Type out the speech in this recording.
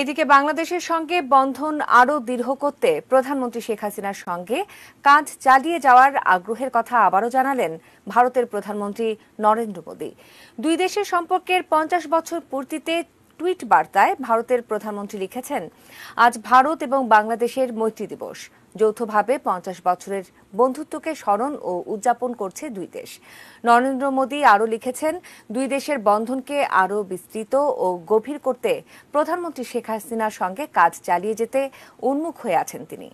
এদিকে বাংলাদেশের সঙ্গে বন্ধন আরও দীর্ঘ করতে প্রধানমন্ত্রী শেখ হাসিনার সঙ্গে কাজ চালিয়ে যাওয়ার আগ্রহের কথা আবারও জানালেন ভারতের প্রধানমন্ত্রী নরেন্দ্র মোদী দুই দেশের সম্পর্কের পঞ্চাশ বছর পূর্তিতে টুইট বার্তায় ভারতের প্রধানমন্ত্রী লিখেছেন আজ ভারত এবং বাংলাদেশের মৈত্রী দিবস যৌথভাবে পঞ্চাশ বছরের বন্ধুত্বকে স্মরণ ও উদযাপন করছে দুই দেশ নরেন্দ্র মোদী আরও লিখেছেন দুই দেশের বন্ধনকে আরও বিস্তৃত ও গভীর করতে প্রধানমন্ত্রী শেখ হাসিনার সঙ্গে কাজ চালিয়ে যেতে উন্মুখ হয়ে আছেন তিনি